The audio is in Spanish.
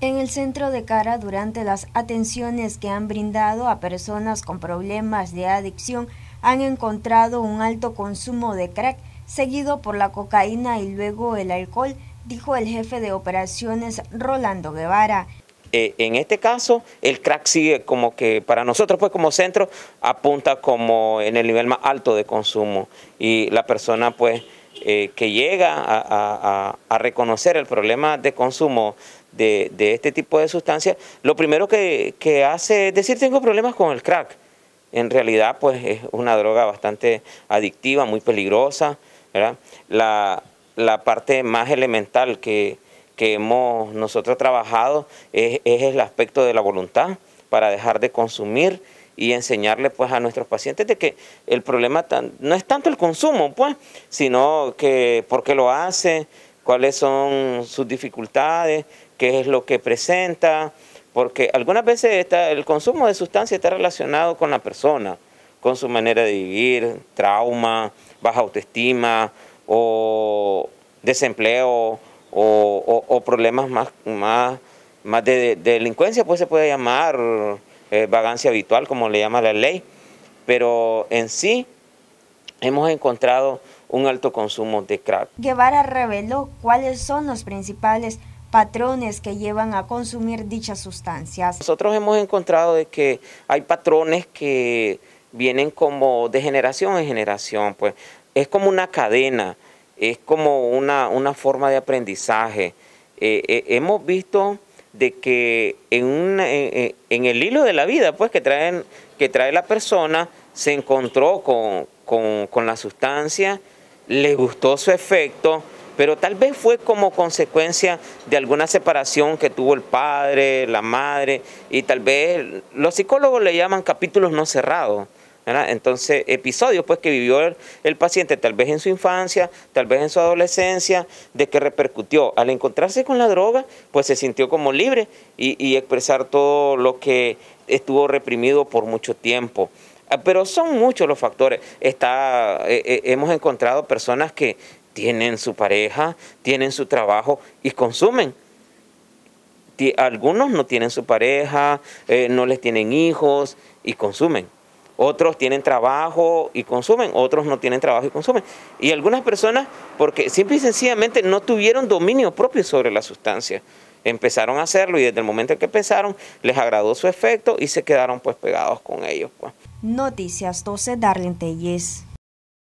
en el centro de cara durante las atenciones que han brindado a personas con problemas de adicción han encontrado un alto consumo de crack seguido por la cocaína y luego el alcohol, dijo el jefe de operaciones Rolando Guevara. Eh, en este caso, el crack sigue como que para nosotros, pues como centro, apunta como en el nivel más alto de consumo y la persona pues eh, que llega a, reconocer el problema de consumo de, este tipo de sustancias, lo primero que, hace es decir, tengo problemas con el crack. En realidad, pues es una droga bastante adictiva, muy peligrosa. La, parte más elemental que, hemos nosotros trabajado es, el aspecto de la voluntad para dejar de consumir y enseñarle pues a nuestros pacientes de que el problema no es tanto el consumo, pues, sino que por qué lo hace, cuáles son sus dificultades, qué es lo que presenta, porque algunas veces está, el consumo de sustancias está relacionado con la persona, con su manera de vivir, trauma, baja autoestima o desempleo o, problemas más, más, más de, de, delincuencia, pues se puede llamar eh, vagancia habitual, como le llama la ley, pero en sí hemos encontrado un alto consumo de crack. Guevara reveló cuáles son los principales patrones que llevan a consumir dichas sustancias. Nosotros hemos encontrado de que hay patrones que vienen como de generación en generación, pues es como una cadena, es como una, una forma de aprendizaje. Eh, eh, hemos visto de que eh, eh, en, el hilo de la vida pues, que, traen, que trae la persona se encontró con, con, con la sustancia, le gustó su efecto, pero tal vez fue como consecuencia de alguna separación que tuvo el padre, la madre, y tal vez los psicólogos le llaman capítulos no cerrados. Entonces, episodios pues que vivió el, paciente tal vez en su infancia, tal vez en su adolescencia, de que repercutió. Al encontrarse con la droga, pues se sintió como libre y, expresar todo lo que estuvo reprimido por mucho tiempo. Ah, pero son muchos los factores. Eh, eh, hemos encontrado personas que tienen su pareja, tienen su trabajo y consumen algunos no tienen su pareja, eh, no les tienen hijos y consumen otros tienen trabajo y consumen, otros no tienen trabajo y consumen. Y algunas personas, porque simple y sencillamente no tuvieron dominio propio sobre la sustancia, empezaron a hacerlo y desde el momento en que empezaron les agradó su efecto y se quedaron pues pegados con ellos. Pues. Noticias 12 Darlene Telles.